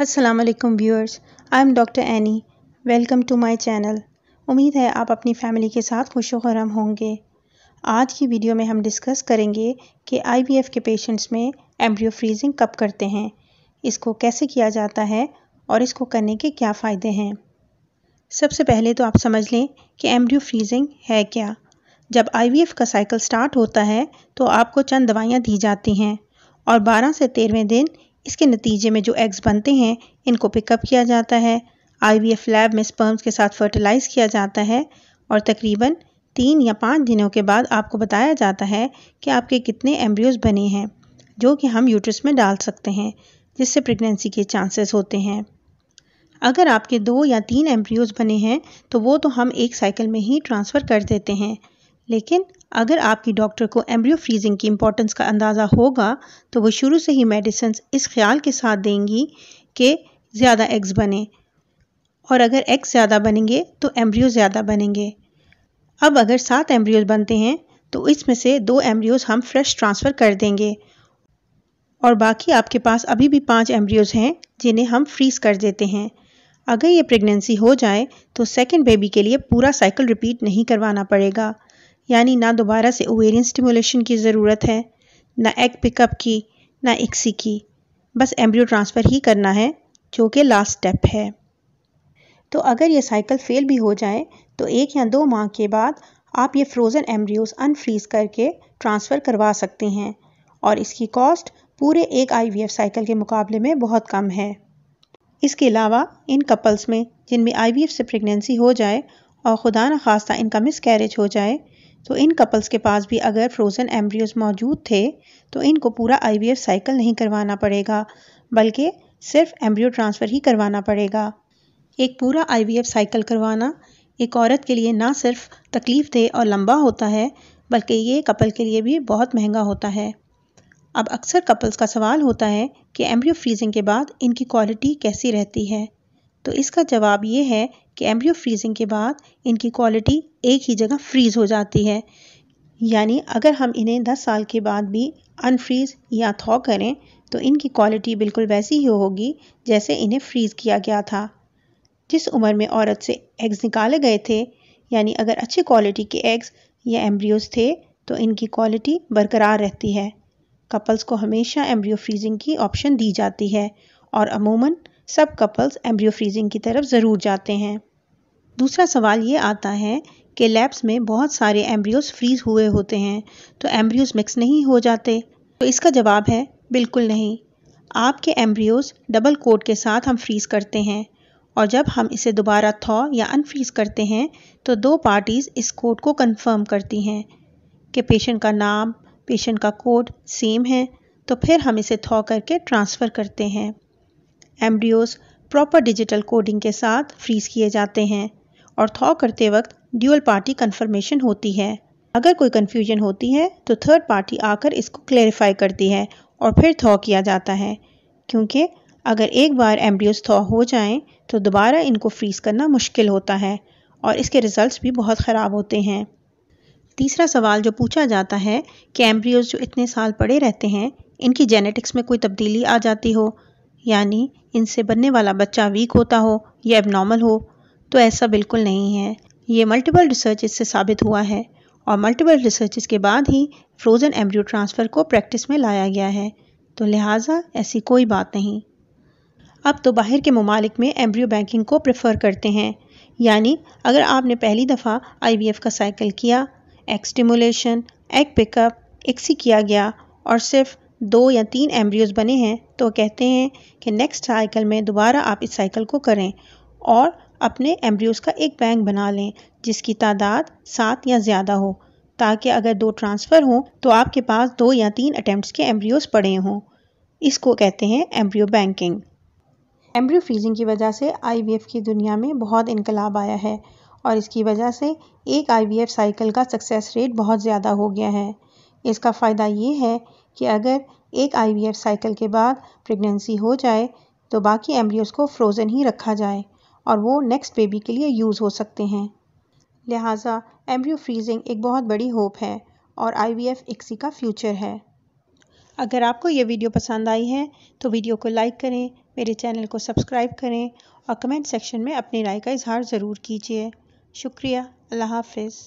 Aslam viewers I am doctor Annie welcome to my channel उम्मीद है आप अपनी फैमिली के साथ खुश वरम होंगे आज की वीडियो में हम डिस्कस करेंगे कि आईवीएफ के पेशेंट्स में एम्ब्रियो फ्रीजिंग कब करते हैं इसको कैसे किया जाता है और इसको करने के क्या फ़ायदे हैं सबसे पहले तो आप समझ लें कि एम्ब्रियो फ्रीजिंग है क्या जब एफ का साइकिल स्टार्ट होता है तो आपको चंद दवाइयाँ दी जाती हैं और 12 से तेरहवें दिन इसके नतीजे में जो एग्स बनते हैं इनको पिकअप किया जाता है आईवीएफ लैब में स्पर्म्स के साथ फर्टिलाइज़ किया जाता है और तकरीबन तीन या पाँच दिनों के बाद आपको बताया जाता है कि आपके कितने एम्ब्रियोज बने हैं जो कि हम यूट्रस में डाल सकते हैं जिससे प्रेगनेंसी के चांसेस होते हैं अगर आपके दो या तीन एम्ब्रियोज बने हैं तो वो तो हम एक साइकिल में ही ट्रांसफ़र कर देते हैं लेकिन अगर आपकी डॉक्टर को एम्ब्रियो फ्रीजिंग की इम्पोर्टेंस का अंदाज़ा होगा तो वो शुरू से ही मेडिसिन इस ख्याल के साथ देंगी कि ज़्यादा एग्स बने और अगर एग्स ज़्यादा बनेंगे तो एम्ब्रियो ज़्यादा बनेंगे अब अगर सात एम्ब्रियोज बनते हैं तो इसमें से दो एम्ब्रियोज हम फ्रेश ट्रांसफ़र कर देंगे और बाकी आपके पास अभी भी पांच एम्ब्रियोज हैं जिन्हें हम फ्रीज कर देते हैं अगर ये प्रेगनेंसी हो जाए तो सेकेंड बेबी के लिए पूरा साइकिल रिपीट नहीं करवाना पड़ेगा यानी ना दोबारा से ओवेरियन स्टिमुलेशन की ज़रूरत है ना एग पिकअप की ना इक्सी की बस एम्ब्रियो ट्रांसफ़र ही करना है जो कि लास्ट स्टेप है तो अगर ये साइकिल फेल भी हो जाए तो एक या दो माह के बाद आप ये फ्रोज़न एम्ब्रियोस अनफ्रीज करके ट्रांसफ़र करवा सकते हैं और इसकी कॉस्ट पूरे एक आईवीएफ साइकिल के मुकाबले में बहुत कम है इसके अलावा इन कपल्स में जिनमें आईवीएफ से प्रेगनेंसी हो जाए और खुदा न खास्ता इनका मिसकैरेज हो जाए तो इन कपल्स के पास भी अगर फ्रोज़न एम्ब्रियोज मौजूद थे तो इनको पूरा आईवीएफ साइकिल नहीं करवाना पड़ेगा बल्कि सिर्फ एम्ब्रियो ट्रांसफ़र ही करवाना पड़ेगा एक पूरा आईवीएफ साइकिल करवाना एक औरत के लिए ना सिर्फ तकलीफ दे और लंबा होता है बल्कि ये कपल के लिए भी बहुत महंगा होता है अब अक्सर कपल्स का सवाल होता है कि एम्ब्रियो फ्रीजिंग के बाद इनकी क्वालिटी कैसी रहती है तो इसका जवाब ये है कि एम्ब्रियो फ्रीजिंग के बाद इनकी क्वालिटी एक ही जगह फ्रीज़ हो जाती है यानी अगर हम इन्हें 10 साल के बाद भी अनफ्रीज़ या थॉ करें तो इनकी क्वालिटी बिल्कुल वैसी ही होगी जैसे इन्हें फ्रीज़ किया गया था जिस उम्र में औरत से एग्ज़ निकाले गए थे यानी अगर अच्छी क्वालिटी के एग्स या एम्ब्रियोज़ थे तो इनकी क्वालिटी बरकरार रहती है कपल्स को हमेशा एम्ब्रियो फ्रीजिंग की ऑप्शन दी जाती है और अमूमन सब कपल्स एम्ब्रियो फ्रीजिंग की तरफ ज़रूर जाते हैं दूसरा सवाल ये आता है कि लैब्स में बहुत सारे एम्ब्रियोज फ्रीज हुए होते हैं तो एम्ब्रियोज मिक्स नहीं हो जाते तो इसका जवाब है बिल्कुल नहीं आपके एम्ब्रियोज डबल कोट के साथ हम फ्रीज़ करते हैं और जब हम इसे दोबारा थॉ या अनफ्रीज़ करते हैं तो दो पार्टीज़ इस कोड को कंफर्म करती हैं कि पेशेंट का नाम पेशेंट का कोड सेम है तो फिर हम इसे थॉ करके ट्रांसफ़र करते हैं एम्ब्रियोज प्रॉपर डिजिटल कोडिंग के साथ फ्रीज किए जाते हैं और थॉ करते वक्त ड्यूअल पार्टी कन्फर्मेशन होती है अगर कोई कन्फ्यूजन होती है तो थर्ड पार्टी आकर इसको क्लेरिफाई करती है और फिर थॉ किया जाता है क्योंकि अगर एक बार एम्ब्रियोज थॉ हो जाएं तो दोबारा इनको फ्रीज करना मुश्किल होता है और इसके रिजल्ट्स भी बहुत ख़राब होते हैं तीसरा सवाल जो पूछा जाता है कि एम्ब्रियोज जो इतने साल पड़े रहते हैं इनकी जेनेटिक्स में कोई तब्दीली आ जाती हो यानी इनसे बनने वाला बच्चा वीक होता हो या एबनॉर्मल हो तो ऐसा बिल्कुल नहीं है ये मल्टीपल रिसर्च से साबित हुआ है और मल्टीपल रिसर्च के बाद ही फ्रोज़न एम्ब्रियो ट्रांसफ़र को प्रैक्टिस में लाया गया है तो लिहाजा ऐसी कोई बात नहीं अब तो बाहर के ममालिक में एम्ब्रियो बैंकिंग को प्रेफर करते हैं यानी अगर आपने पहली दफ़ा आई का साइकिल किया एक्सटिमुलेशन एग पिकअप एक्सी किया गया और सिर्फ दो या तीन एम्ब्रियोज बने हैं तो कहते हैं कि नेक्स्ट साइकिल में दोबारा आप इस साइकिल को करें और अपने एम्ब्रियोज का एक बैंक बना लें जिसकी तादाद सात या ज़्यादा हो ताकि अगर दो ट्रांसफ़र हों तो आपके पास दो या तीन अटैम्प्ट के एम्ब्रियोज पड़े हों इसको कहते हैं एम्ब्रियो बैंकिंग एम्ब्रियो फ्रीजिंग की वजह से आईवीएफ की दुनिया में बहुत इनकलाब आया है और इसकी वजह से एक आईवीएफ साइकिल का सक्सेस रेट बहुत ज़्यादा हो गया है इसका फ़ायदा ये है कि अगर एक आईवीएफ साइकिल के बाद प्रेगनेंसी हो जाए तो बाकी एम्ब्रियोस को फ्रोज़न ही रखा जाए और वो नेक्स्ट बेबी के लिए यूज़ हो सकते हैं लिहाजा एम्ब्रियो फ्रीजिंग एक बहुत बड़ी होप है और आईवीएफ इक्सी का फ्यूचर है अगर आपको ये वीडियो पसंद आई है तो वीडियो को लाइक करें मेरे चैनल को सब्सक्राइब करें और कमेंट सेक्शन में अपनी राय का इजहार ज़रूर कीजिए शुक्रिया अल्लाह हाफिज़